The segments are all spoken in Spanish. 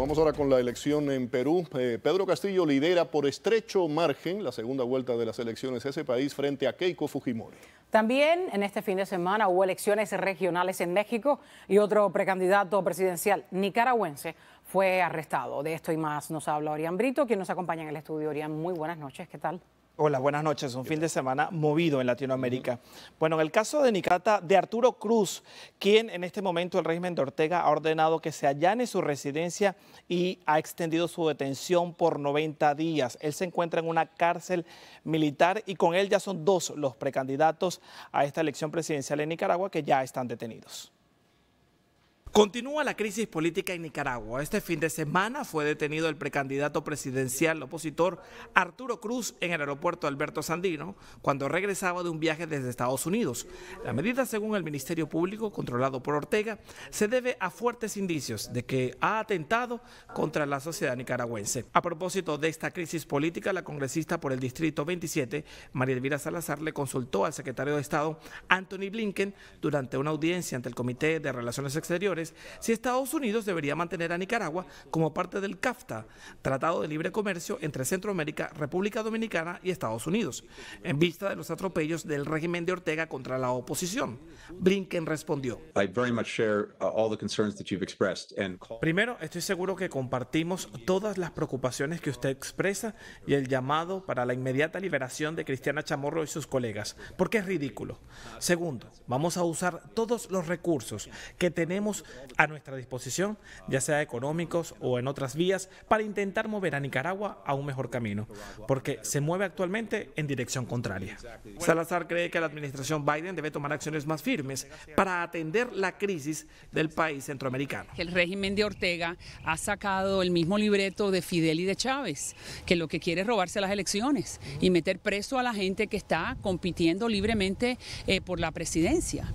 vamos ahora con la elección en Perú. Eh, Pedro Castillo lidera por estrecho margen la segunda vuelta de las elecciones de ese país frente a Keiko Fujimori. También en este fin de semana hubo elecciones regionales en México y otro precandidato presidencial nicaragüense fue arrestado. De esto y más nos habla Orián Brito, quien nos acompaña en el estudio. Orián, muy buenas noches, ¿qué tal? Hola, buenas noches. Un fin de semana movido en Latinoamérica. Bueno, en el caso de Nicata, de Arturo Cruz, quien en este momento el régimen de Ortega ha ordenado que se allane su residencia y ha extendido su detención por 90 días. Él se encuentra en una cárcel militar y con él ya son dos los precandidatos a esta elección presidencial en Nicaragua que ya están detenidos. Continúa la crisis política en Nicaragua. Este fin de semana fue detenido el precandidato presidencial opositor Arturo Cruz en el aeropuerto Alberto Sandino cuando regresaba de un viaje desde Estados Unidos. La medida, según el Ministerio Público, controlado por Ortega, se debe a fuertes indicios de que ha atentado contra la sociedad nicaragüense. A propósito de esta crisis política, la congresista por el Distrito 27, María Elvira Salazar, le consultó al secretario de Estado, Anthony Blinken, durante una audiencia ante el Comité de Relaciones Exteriores si Estados Unidos debería mantener a Nicaragua como parte del CAFTA, Tratado de Libre Comercio entre Centroamérica, República Dominicana y Estados Unidos, en vista de los atropellos del régimen de Ortega contra la oposición. Blinken respondió. Primero, estoy seguro que compartimos todas las preocupaciones que usted expresa y el llamado para la inmediata liberación de Cristiana Chamorro y sus colegas, porque es ridículo. Segundo, vamos a usar todos los recursos que tenemos a nuestra disposición, ya sea económicos o en otras vías, para intentar mover a Nicaragua a un mejor camino, porque se mueve actualmente en dirección contraria. Salazar cree que la administración Biden debe tomar acciones más firmes para atender la crisis del país centroamericano. El régimen de Ortega ha sacado el mismo libreto de Fidel y de Chávez, que lo que quiere es robarse las elecciones y meter preso a la gente que está compitiendo libremente eh, por la presidencia.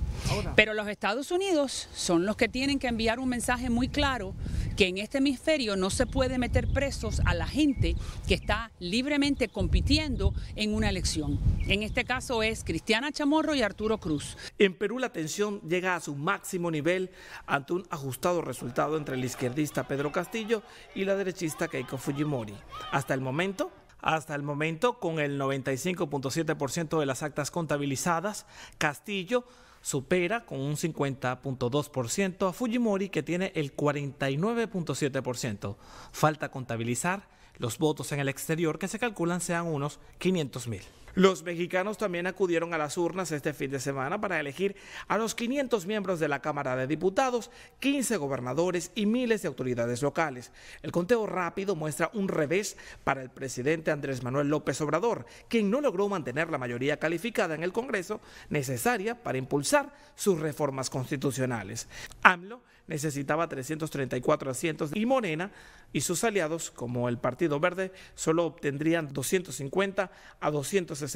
Pero los Estados Unidos son los que tienen tienen que enviar un mensaje muy claro que en este hemisferio no se puede meter presos a la gente que está libremente compitiendo en una elección. En este caso es Cristiana Chamorro y Arturo Cruz. En Perú la tensión llega a su máximo nivel ante un ajustado resultado entre el izquierdista Pedro Castillo y la derechista Keiko Fujimori. Hasta el momento, hasta el momento, con el 95.7% de las actas contabilizadas, Castillo supera con un 50.2% a Fujimori que tiene el 49.7%. Falta contabilizar los votos en el exterior que se calculan sean unos 500.000. Los mexicanos también acudieron a las urnas este fin de semana para elegir a los 500 miembros de la Cámara de Diputados, 15 gobernadores y miles de autoridades locales. El conteo rápido muestra un revés para el presidente Andrés Manuel López Obrador, quien no logró mantener la mayoría calificada en el Congreso necesaria para impulsar sus reformas constitucionales. AMLO necesitaba 334 asientos y Morena y sus aliados, como el Partido Verde, solo obtendrían 250 a 260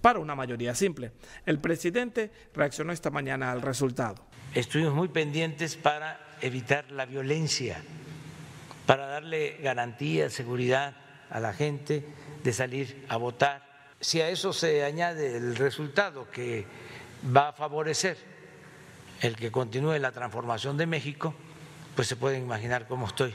para una mayoría simple. El presidente reaccionó esta mañana al resultado. Estuvimos muy pendientes para evitar la violencia, para darle garantía, seguridad a la gente de salir a votar. Si a eso se añade el resultado que va a favorecer el que continúe la transformación de México, pues se pueden imaginar cómo estoy.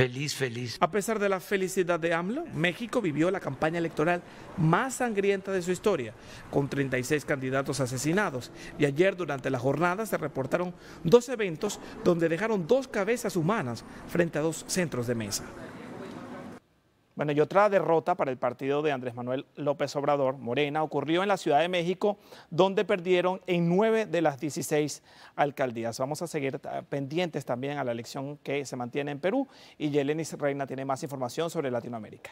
Feliz, feliz. A pesar de la felicidad de AMLO, México vivió la campaña electoral más sangrienta de su historia, con 36 candidatos asesinados. Y ayer durante la jornada se reportaron dos eventos donde dejaron dos cabezas humanas frente a dos centros de mesa. Bueno, y otra derrota para el partido de Andrés Manuel López Obrador, Morena, ocurrió en la Ciudad de México, donde perdieron en nueve de las 16 alcaldías. Vamos a seguir ah, pendientes también a la elección que se mantiene en Perú y Yelenis Reina tiene más información sobre Latinoamérica.